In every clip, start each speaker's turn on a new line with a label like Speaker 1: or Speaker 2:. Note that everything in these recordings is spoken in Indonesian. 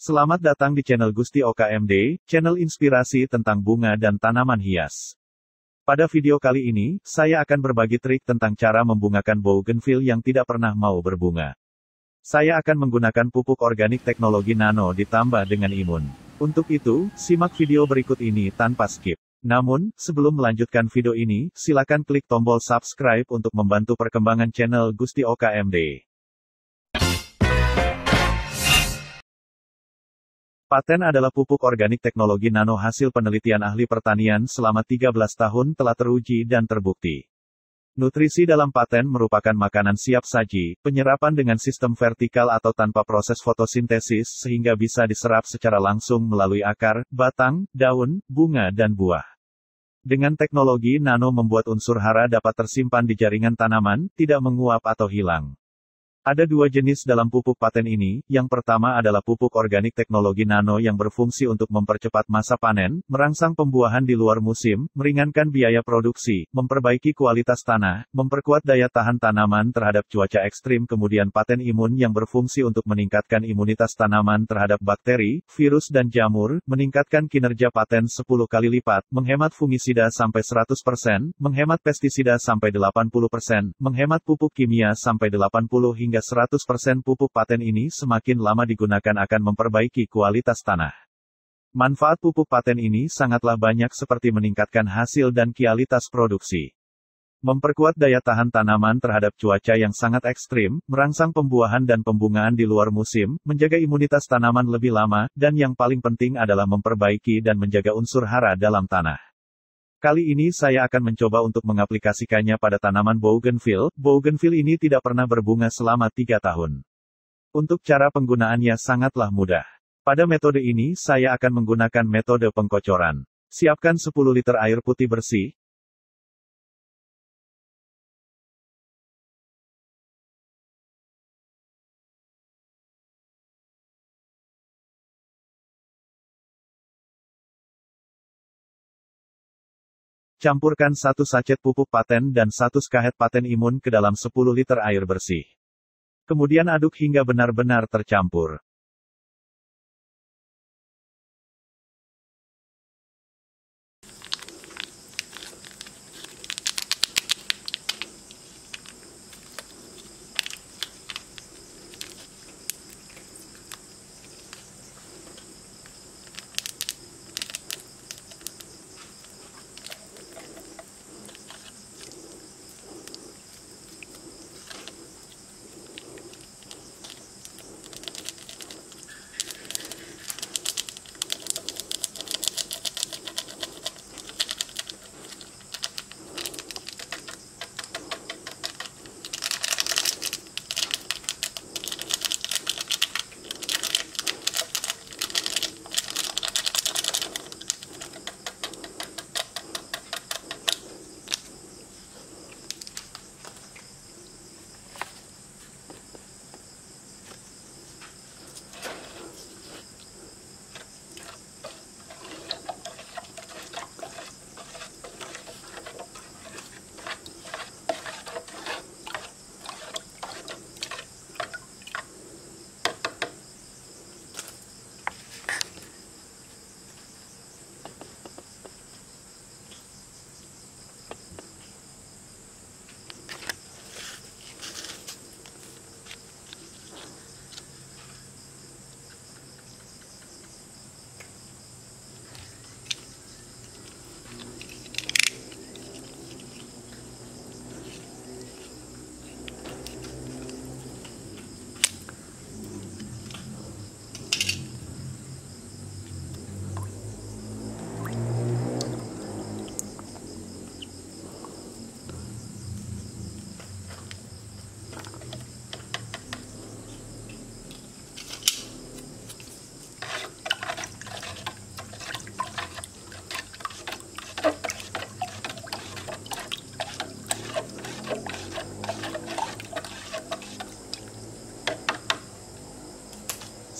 Speaker 1: Selamat datang di channel Gusti OKMD, channel inspirasi tentang bunga dan tanaman hias. Pada video kali ini, saya akan berbagi trik tentang cara membungakan bougainville yang tidak pernah mau berbunga. Saya akan menggunakan pupuk organik teknologi nano ditambah dengan imun. Untuk itu, simak video berikut ini tanpa skip. Namun, sebelum melanjutkan video ini, silakan klik tombol subscribe untuk membantu perkembangan channel Gusti OKMD. Paten adalah pupuk organik teknologi nano hasil penelitian ahli pertanian selama 13 tahun telah teruji dan terbukti. Nutrisi dalam paten merupakan makanan siap saji, penyerapan dengan sistem vertikal atau tanpa proses fotosintesis sehingga bisa diserap secara langsung melalui akar, batang, daun, bunga dan buah. Dengan teknologi nano membuat unsur hara dapat tersimpan di jaringan tanaman, tidak menguap atau hilang. Ada dua jenis dalam pupuk paten ini, yang pertama adalah pupuk organik teknologi nano yang berfungsi untuk mempercepat masa panen, merangsang pembuahan di luar musim, meringankan biaya produksi, memperbaiki kualitas tanah, memperkuat daya tahan tanaman terhadap cuaca ekstrim kemudian paten imun yang berfungsi untuk meningkatkan imunitas tanaman terhadap bakteri, virus dan jamur, meningkatkan kinerja paten 10 kali lipat, menghemat fungisida sampai 100%, menghemat pestisida sampai 80%, menghemat pupuk kimia sampai 80 hingga 100% pupuk paten ini semakin lama digunakan akan memperbaiki kualitas tanah. Manfaat pupuk paten ini sangatlah banyak seperti meningkatkan hasil dan kualitas produksi. Memperkuat daya tahan tanaman terhadap cuaca yang sangat ekstrim, merangsang pembuahan dan pembungaan di luar musim, menjaga imunitas tanaman lebih lama, dan yang paling penting adalah memperbaiki dan menjaga unsur hara dalam tanah. Kali ini saya akan mencoba untuk mengaplikasikannya pada tanaman bougainville. Bougainville ini tidak pernah berbunga selama tiga tahun. Untuk cara penggunaannya sangatlah mudah. Pada metode ini saya akan menggunakan metode pengkocoran. Siapkan 10 liter air putih bersih, Campurkan satu sachet pupuk paten dan satu skahet paten imun ke dalam 10 liter air bersih. Kemudian aduk hingga benar-benar tercampur.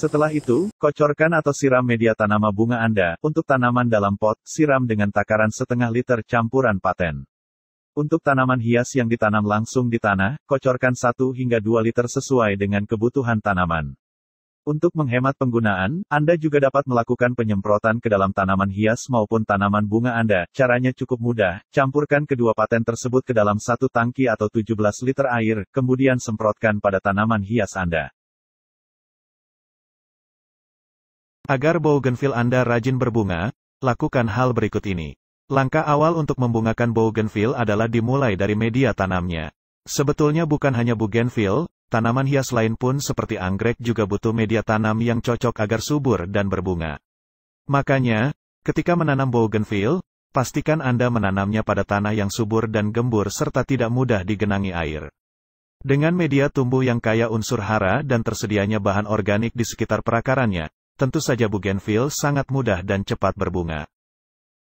Speaker 1: Setelah itu, kocorkan atau siram media tanama bunga Anda. Untuk tanaman dalam pot, siram dengan takaran setengah liter campuran paten. Untuk tanaman hias yang ditanam langsung di tanah, kocorkan 1 hingga 2 liter sesuai dengan kebutuhan tanaman. Untuk menghemat penggunaan, Anda juga dapat melakukan penyemprotan ke dalam tanaman hias maupun tanaman bunga Anda. Caranya cukup mudah, campurkan kedua paten tersebut ke dalam satu tangki atau 17 liter air, kemudian semprotkan pada tanaman hias Anda. Agar bougainville Anda rajin berbunga, lakukan hal berikut ini. Langkah awal untuk membungakan bougainville adalah dimulai dari media tanamnya. Sebetulnya bukan hanya bougainville, tanaman hias lain pun seperti anggrek juga butuh media tanam yang cocok agar subur dan berbunga. Makanya, ketika menanam bougainville, pastikan Anda menanamnya pada tanah yang subur dan gembur serta tidak mudah digenangi air. Dengan media tumbuh yang kaya unsur hara dan tersedianya bahan organik di sekitar perakarannya, Tentu saja bougainville sangat mudah dan cepat berbunga.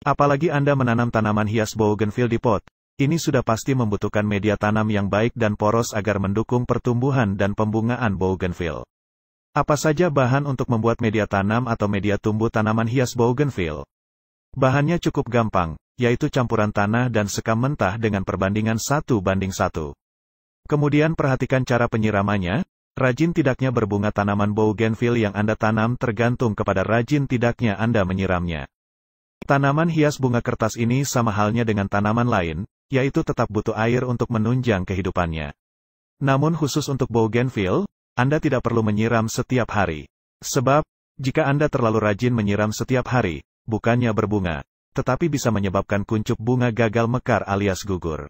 Speaker 1: Apalagi Anda menanam tanaman hias bougainville di pot, ini sudah pasti membutuhkan media tanam yang baik dan poros agar mendukung pertumbuhan dan pembungaan bougainville. Apa saja bahan untuk membuat media tanam atau media tumbuh tanaman hias bougainville? Bahannya cukup gampang, yaitu campuran tanah dan sekam mentah dengan perbandingan satu banding satu. Kemudian perhatikan cara penyiramannya, Rajin tidaknya berbunga tanaman bougainville yang Anda tanam tergantung kepada rajin tidaknya Anda menyiramnya. Tanaman hias bunga kertas ini sama halnya dengan tanaman lain, yaitu tetap butuh air untuk menunjang kehidupannya. Namun khusus untuk bougainville, Anda tidak perlu menyiram setiap hari. Sebab, jika Anda terlalu rajin menyiram setiap hari, bukannya berbunga, tetapi bisa menyebabkan kuncup bunga gagal mekar alias gugur.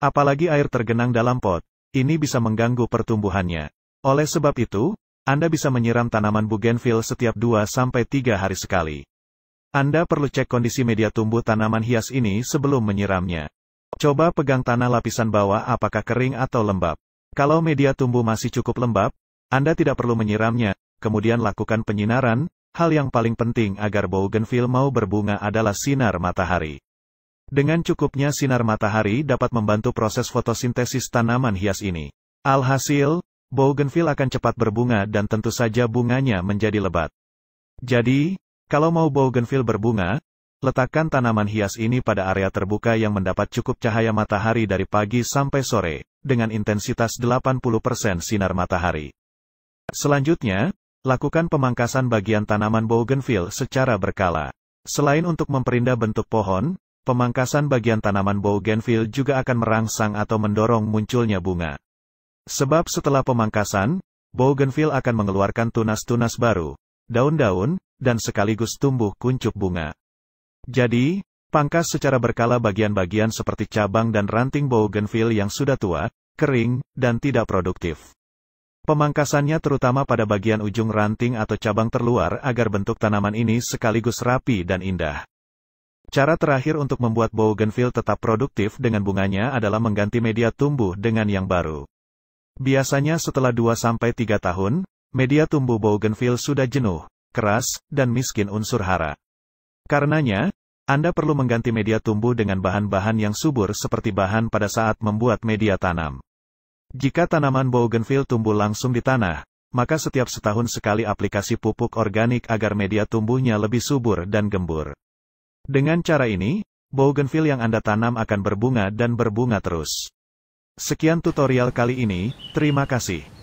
Speaker 1: Apalagi air tergenang dalam pot, ini bisa mengganggu pertumbuhannya. Oleh sebab itu, Anda bisa menyiram tanaman bougainville setiap 2-3 hari sekali. Anda perlu cek kondisi media tumbuh tanaman hias ini sebelum menyiramnya. Coba pegang tanah lapisan bawah apakah kering atau lembab. Kalau media tumbuh masih cukup lembab, Anda tidak perlu menyiramnya, kemudian lakukan penyinaran, hal yang paling penting agar bougainville mau berbunga adalah sinar matahari. Dengan cukupnya sinar matahari dapat membantu proses fotosintesis tanaman hias ini. Alhasil, Bougainville akan cepat berbunga dan tentu saja bunganya menjadi lebat. Jadi, kalau mau Bougainville berbunga, letakkan tanaman hias ini pada area terbuka yang mendapat cukup cahaya matahari dari pagi sampai sore, dengan intensitas 80% sinar matahari. Selanjutnya, lakukan pemangkasan bagian tanaman Bougainville secara berkala. Selain untuk memperindah bentuk pohon, pemangkasan bagian tanaman Bougainville juga akan merangsang atau mendorong munculnya bunga. Sebab setelah pemangkasan, Bougainville akan mengeluarkan tunas-tunas baru, daun-daun, dan sekaligus tumbuh kuncup bunga. Jadi, pangkas secara berkala bagian-bagian seperti cabang dan ranting Bougainville yang sudah tua, kering, dan tidak produktif. Pemangkasannya terutama pada bagian ujung ranting atau cabang terluar agar bentuk tanaman ini sekaligus rapi dan indah. Cara terakhir untuk membuat bougainville tetap produktif dengan bunganya adalah mengganti media tumbuh dengan yang baru. Biasanya setelah 2-3 tahun, media tumbuh bougainville sudah jenuh, keras, dan miskin unsur hara. Karenanya, Anda perlu mengganti media tumbuh dengan bahan-bahan yang subur seperti bahan pada saat membuat media tanam. Jika tanaman bougainville tumbuh langsung di tanah, maka setiap setahun sekali aplikasi pupuk organik agar media tumbuhnya lebih subur dan gembur. Dengan cara ini, bougainville yang Anda tanam akan berbunga dan berbunga terus. Sekian tutorial kali ini, terima kasih.